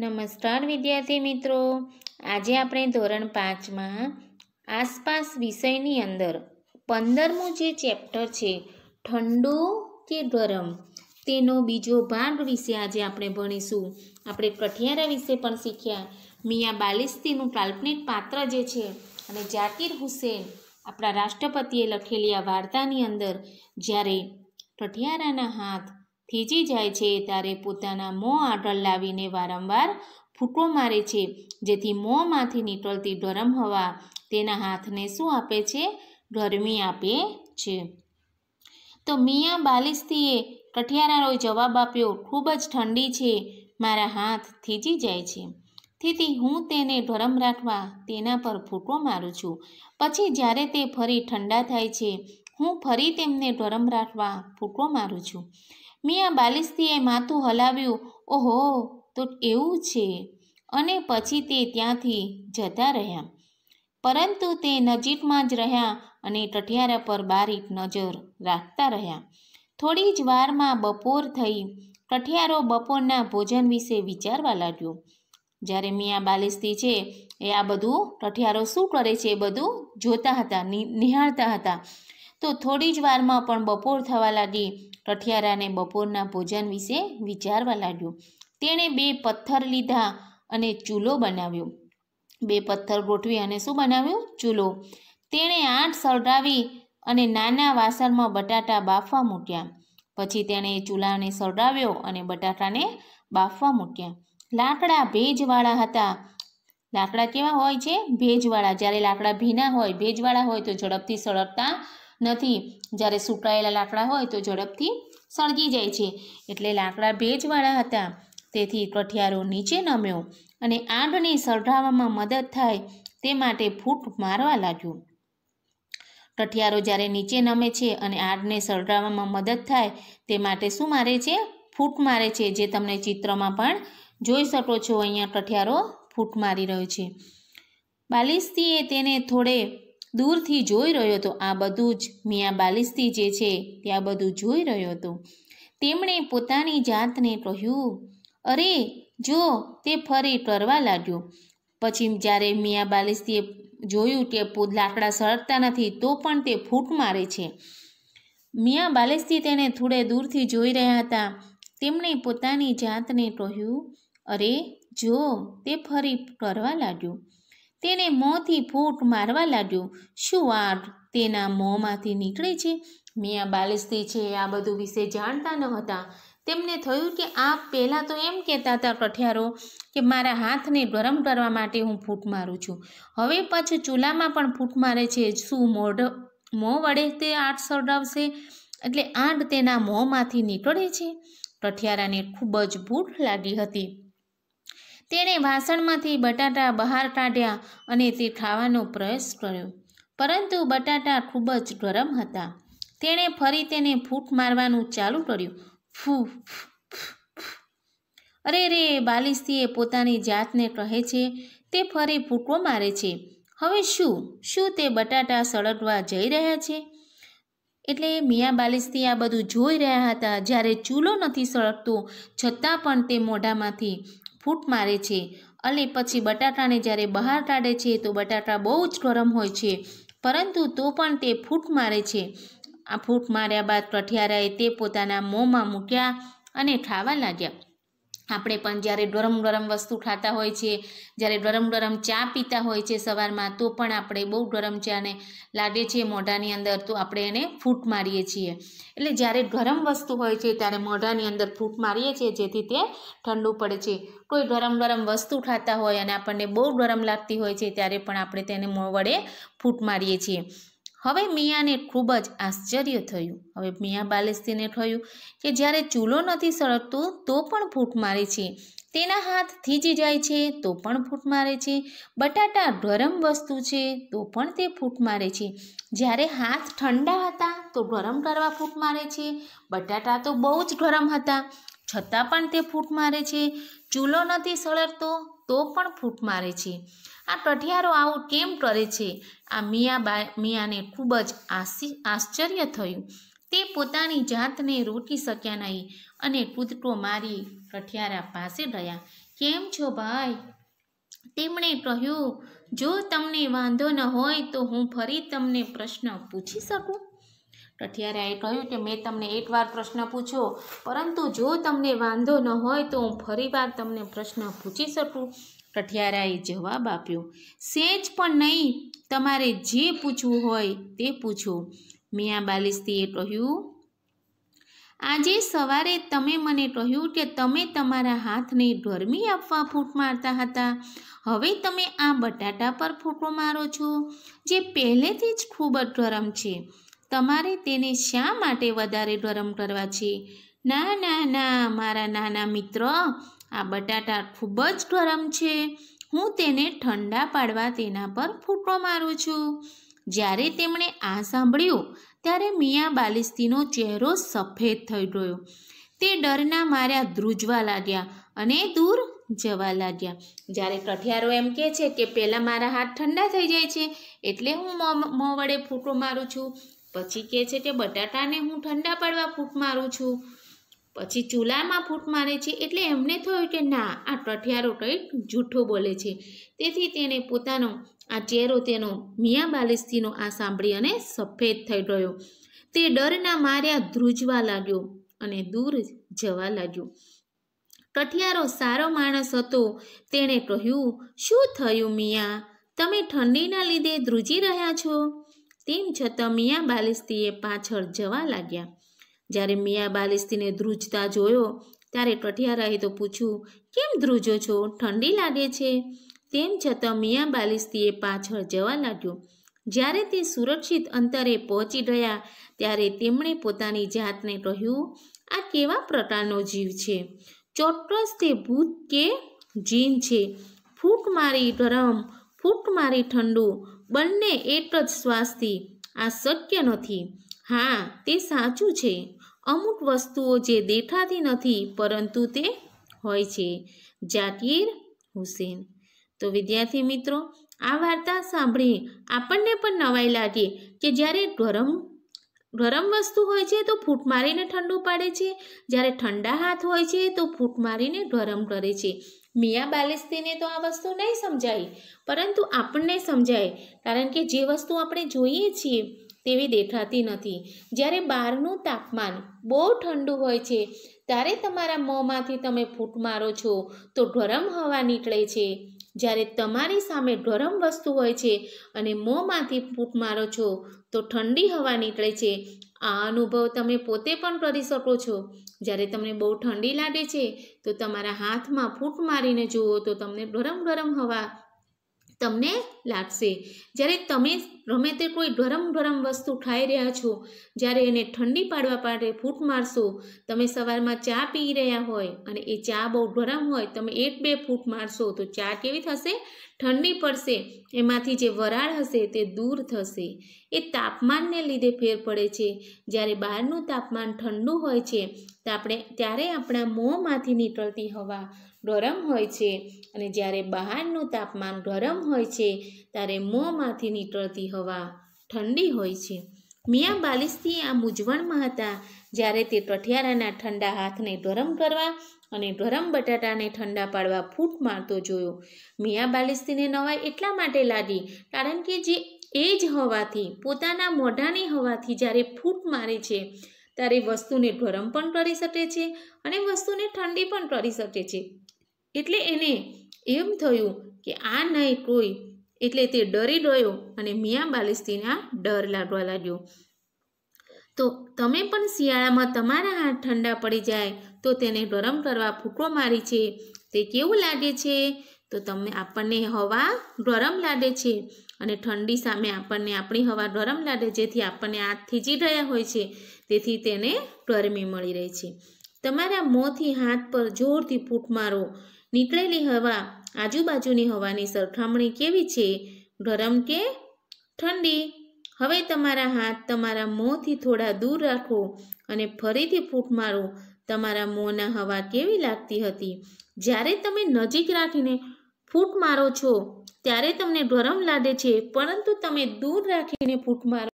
નમસ્કાર વિદ્યાર્થી મિત્રો આજે આપણે ધોરણ પાંચમાં આસપાસ વિષયની અંદર પંદરમું જે ચેપ્ટર છે ઠંડુ કે ગરમ તેનો બીજો ભાગ વિશે આજે આપણે ભણીશું આપણે કઠિયારા વિશે પણ શીખ્યા મિયા બાલિસ્તીનું કાલ્પનિક પાત્ર જે છે અને જાકીર હુસેન આપણા રાષ્ટ્રપતિએ લખેલી આ વાર્તાની અંદર જ્યારે કઠિયારાના હાથ થીજી જાય છે ત્યારે પોતાના મોં આગળ લાવીને વારંવાર ફૂંકો મારે છે જેથી મોંમાંથી નીકળતી ગરમ હવા તેના હાથને શું આપે છે ગરમી આપે છે તો મિયા બાલિસ્તીએ કઠિયારારોએ જવાબ આપ્યો ખૂબ જ ઠંડી છે મારા હાથ થીજી જાય છે તેથી હું તેને ગરમ રાખવા તેના પર ફૂંકો મારું છું પછી જ્યારે તે ફરી ઠંડા થાય છે હું ફરી તેમને ગરમ રાખવા ફૂંકો મારું છું મિયા બાલિસ્તીએ માથું હલાવ્યું ઓહો તો એવું છે અને પછી તે ત્યાંથી જતા રહ્યા પરંતુ તે નજીકમાં જ રહ્યા અને ટઠિયારા પર બારીક નજર રાખતા રહ્યા થોડી જ વારમાં બપોર થઈ ટઠિયારો બપોરના ભોજન વિશે વિચારવા લાગ્યો જ્યારે મિયા બાલિસ્તી છે એ આ બધું ટઠિયારો શું કરે છે એ બધું જોતા હતા નિહાળતા હતા તો થોડી જ વારમાં પણ બપોર થવા લાગી ઠઠિયારાને બપોરના ભોજન વિશે વિચારવા લાગ્યો તેણે બે પથ્થર લીધા અને ચૂલો બનાવ્યો બે પથ્થર ગોઠવી અને શું બનાવ્યું ચૂલો તેણે આઠ સળગાવી અને નાના વાસણમાં બટાટા બાફવા મૂક્યા પછી તેણે ચૂલાને સળગાવ્યો અને બટાટાને બાફવા મૂક્યા લાકડા ભેજવાળા હતા લાકડા કેવા હોય છે ભેજવાળા જ્યારે લાકડા ભીના હોય ભેજવાળા હોય તો ઝડપથી સળગતા નથી જ્યારે સુકાયેલા લાકડા હોય તો ઝડપથી સળગી જાય છે એટલે લાકડા ભેજવાળા હતા તેથી કઠિયારો નીચે નમ્યો અને આગને સળગાવવામાં મદદ થાય તે માટે ફૂટ મારવા લાગ્યું કઠિયારો જ્યારે નીચે નમે છે અને આગને સળગાવવામાં મદદ થાય તે માટે શું મારે છે ફૂટ મારે છે જે તમને ચિત્રમાં પણ જોઈ શકો છો અહીંયા કઠિયારો ફૂટ મારી રહ્યો છે બાલિસ્તીએ તેને થોડે દૂરથી જોઈ રહ્યો હતો આ બધું જ મિયા બાલિસ્તી જે છે તે આ બધું જોઈ રહ્યો હતો તેમણે પોતાની જાતને કહ્યું અરે જો તે ફરી કરવા લાગ્યો પછી જ્યારે મિયાં બાલિસ્તીએ જોયું કે લાકડા સળગતા નથી તો પણ તે ફૂટ મારે છે મિયા બાલિસ્તી તેને થોડે દૂરથી જોઈ રહ્યા હતા તેમણે પોતાની જાતને કહ્યું અરે જો તે ફરી કરવા લાગ્યું તેને મોંથી ફૂટ મારવા લાગ્યું શું આ તેના મોંમાંથી નીકળે છે મિયા બાલિસ્તી છે આ બધું વિશે જાણતા ન હતા તેમને થયું કે આ પહેલાં તો એમ કહેતા હતા કઠિયારો કે મારા હાથને ગરમ કરવા માટે હું ફૂટ મારું છું હવે પછી ચૂલામાં પણ ફૂટ મારે છે શું મોઢ મોં વડે તે આટ સળગાવશે એટલે આંટ તેના મોંમાંથી નીકળે છે કઠિયારાને ખૂબ જ ભૂખ લાગી હતી તેણે વાસણમાંથી બટાટા બહાર કાઢ્યા અને તે ખાવાનો પ્રયાસ કર્યો પરંતુ બટાટા ખૂબ જ ગરમ હતા તેણે ફરી તેને ફૂટ મારવાનું ચાલુ કર્યું ફૂ અરે રે એ પોતાની જાતને કહે છે તે ફરી ફૂટો મારે છે હવે શું શું તે બટાટા સળગવા જઈ રહ્યા છે એટલે મિયા બાલિસ્તી આ બધું જોઈ રહ્યા હતા જ્યારે ચૂલો નથી સળગતો છતાં પણ તે મોઢામાંથી ફૂટ મારે છે અને પછી બટાટાને જ્યારે બહાર કાઢે છે તો બટાટા બહુ જ ગરમ હોય છે પરંતુ તો પણ તે ફૂટ મારે છે આ ફૂટ માર્યા બાદ કઠિયારાએ તે પોતાના મોંમાં મૂક્યા અને ખાવા લાગ્યા આપણે પણ જ્યારે ગરમ ગરમ વસ્તુ ખાતા હોય છે જ્યારે ગરમ ગરમ ચા પીતા હોય છે સવારમાં તો પણ આપણે બહુ ગરમ ચાને લાગે છે મોઢાની અંદર તો આપણે એને ફૂટ મારીએ છીએ એટલે જ્યારે ગરમ વસ્તુ હોય છે ત્યારે મોઢાની અંદર ફૂટ મારીએ છીએ જેથી તે ઠંડુ પડે છે કોઈ ગરમ ગરમ વસ્તુ ખાતા હોય અને આપણને બહુ ગરમ લાગતી હોય છે ત્યારે પણ આપણે તેને મોં વડે ફૂટ મારીએ છીએ હવે મિયાને ખૂબ જ આશ્ચર્ય થયું હવે મિયા બાલેસ્તીને કહ્યું કે જ્યારે ચૂલો નથી સળગતો તો પણ ફૂટ મારે છે તેના હાથ થીજી જાય છે તો પણ ફૂટ મારે છે બટાટા ગરમ વસ્તુ છે તો પણ તે ફૂટ મારે છે જ્યારે હાથ ઠંડા હતા તો ગરમ કરવા ફૂટ મારે છે બટાટા તો બહુ જ ગરમ હતા છતાં પણ તે ફૂટ મારે છે ચૂલો નથી સળગતો તો પણ ફૂટ મારે છે આ ટઠિયારો આવું કેમ કરે છે આ મિયા મિયાને ખૂબ જ આશ્ચર્ય થયું તે પોતાની જાતને રોકી શક્યા નહીં અને કૂદટો મારી ટઠિયારા પાસે ગયા કેમ છો ભાઈ તેમણે કહ્યું જો તમને વાંધો ન હોય તો હું ફરી તમને પ્રશ્ન પૂછી શકું રઠિયારાએ કહ્યું કે મેં તમને એકવાર પ્રશ્ન પૂછ્યો પરંતુ જો તમને વાંધો ન હોય તો હું ફરીવાર તમને પ્રશ્ન પૂછી શકું કઠિયારાએ જવાબ આપ્યો સેજ પણ નહીં તમારે જે પૂછવું હોય તે પૂછો મિયા બાલિસ્તીએ કહ્યું આજે સવારે તમે મને કહ્યું કે તમે તમારા હાથને ગરમી આપવા ફૂટ મારતા હતા હવે તમે આ બટાટા પર ફૂટો મારો છો જે પહેલેથી જ ખૂબ જ ગરમ છે તમારે તેને શા માટે વધારે ગરમ કરવા છે ના ના ના મારા નાના મિત્ર આ બટાટા ખૂબ જ ગરમ છે હું તેને ઠંડા પાડવા તેના પર ફૂટો મારું છું જ્યારે તેમણે આ સાંભળ્યું ત્યારે મિયા બાલિસ્તીનો ચહેરો સફેદ થઈ ગયો તે ડરના માર્યા ધ્રુજવા લાગ્યા અને દૂર જવા લાગ્યા જ્યારે કઠિયારો એમ કહે છે કે પહેલાં મારા હાથ ઠંડા થઈ જાય છે એટલે હું મોં વડે ફૂટો મારું છું પછી કહે છે કે બટાટાને હું ઠંડા પડવા ફૂટ મારું છું પછી ચૂલામાં ફૂટ મારે છે એટલે એમને થયું કે ના આ ટઠિયારો કંઈક જૂઠો બોલે છે તેથી તેણે પોતાનો આ ચહેરો તેનો મિયા બાલિસ્તીનો આ સાંભળી અને સફેદ થઈ ગયો તે ડરના માર્યા ધ્રુજવા લાગ્યો અને દૂર જવા લાગ્યો કઠિયારો સારો માણસ હતો તેણે કહ્યું શું થયું મિયા તમે ઠંડીના લીધે ધ્રુજી રહ્યા છો તેમ છતાં મિયા બાલિસ્તીએ પાછળ જવા લાગ્યા જ્યારે મિયા બાલિસ્તીને ધ્રુજતા જોયો ત્યારે કઠિયારાએ તો પૂછ્યું કેમ ધ્રુજો છો ઠંડી લાગે છે તેમ છતાં મિયા બાલિસ્તીએ પાછળ જવા લાગ્યો જ્યારે તે સુરક્ષિત અંતરે પહોંચી ગયા ત્યારે તેમણે પોતાની જાતને કહ્યું આ કેવા પ્રકારનો જીવ છે ચોક્કસ તે ભૂત કે જીન છે ફૂંક મારી ગરમ ફૂંક મારી ઠંડુ બંને એક જ શ્વાસથી આ શક્ય નથી હા તે સાચું છે અમુક વસ્તુઓ જે દેખાતી નથી પરંતુ તે હોય છે જાકીર હુસેન તો વિદ્યાર્થી મિત્રો આ વાર્તા સાંભળી આપણને પણ નવાઈ લાગે કે જ્યારે ગરમ ગરમ વસ્તુ હોય છે તો ફૂટ મારીને ઠંડુ પાડે છે જ્યારે ઠંડા હાથ હોય છે તો ફૂટ મારીને ગરમ કરે છે મિયા બાલેસ્તીને તો આ વસ્તુ નહીં સમજાય પરંતુ આપણને સમજાય કારણ કે જે વસ્તુ આપણે જોઈએ છીએ તેવી દેખાતી નથી જ્યારે બહારનું તાપમાન બહુ ઠંડુ હોય છે ત્યારે તમારા મોંમાંથી તમે ફૂટ મારો છો તો ગરમ હવા નીકળે છે જ્યારે તમારી સામે ગરમ વસ્તુ હોય છે અને મોંમાંથી ફૂટ મારો છો તો ઠંડી હવા નીકળે છે આ અનુભવ તમે પોતે પણ કરી શકો છો જ્યારે તમને બહુ ઠંડી લાગે છે તો તમારા હાથમાં ફૂટ મારીને જુઓ તો તમને ગરમ ગરમ હવા તમને લાગશે જ્યારે તમે રમે તે કોઈ ગરમ ગરમ વસ્તુ ખાઈ રહ્યા છો જ્યારે એને ઠંડી પાડવા માટે ફૂટ મારશો તમે સવારમાં ચા પી રહ્યા હોય અને એ ચા બહુ ગરમ હોય તમે એક બે ફૂટ મારશો તો ચા કેવી થશે ઠંડી પડશે એમાંથી જે વરાળ હશે તે દૂર થશે એ તાપમાનને લીધે ફેર પડે છે જ્યારે બહારનું તાપમાન ઠંડુ હોય છે તો આપણે ત્યારે આપણા મોંમાંથી નીકળતી હવા ગરમ હોય છે અને જ્યારે બહારનું તાપમાન ગરમ હોય છે ત્યારે મોંમાંથી નીકળતી હવા ઠંડી હોય છે મિયા બાલિશથી આ મૂંઝવણમાં હતા જ્યારે તે કઠિયારાના ઠંડા હાથને ગરમ કરવા અને ગરમ બટાટાને ઠંડા પાડવા ફૂટ મારતો જોયો મિયા બાલિસ્તીને નવાઈ એટલા માટે લાગી કારણ કે જે એ જ હવાથી પોતાના મોઢાની હવાથી જ્યારે ફૂટ મારે છે ત્યારે વસ્તુને ગરમ પણ કરી શકે છે અને વસ્તુને ઠંડી પણ કરી શકે છે એટલે એને એમ થયું કે આ નહીં કોઈ એટલે તે ડરી ગયો અને મિયા બાલિસ્તીના ડર લાગવા લાગ્યો તો તમે પણ શિયાળામાં તમારા હાથ ઠંડા પડી જાય તો તેને ગરમ કરવા ફૂંકો મારી છે તે કેવું લાગે છે તો તમે આપણને હવા ગરમ લાગે છે અને ઠંડી સામે આપણને આપણી હવા ગરમ લાગે જેથી આપણને હાથ થીજી ગયા હોય છે તેથી તેને ગરમી મળી રહે છે તમારા મોંથી હાથ પર જોરથી ફૂંક મારો નીકળેલી હવા આજુબાજુની હવાની સરખામણી કેવી છે ગરમ કે ઠંડી હવે તમારા હાથ તમારા મોંથી થોડા દૂર રાખો અને ફરીથી ફૂટ મારો તમારા મોંના હવા કેવી લાગતી હતી જ્યારે તમે નજીક રાખીને ફૂટ મારો છો ત્યારે તમને ગરમ લાગે છે પરંતુ તમે દૂર રાખીને ફૂંક મારો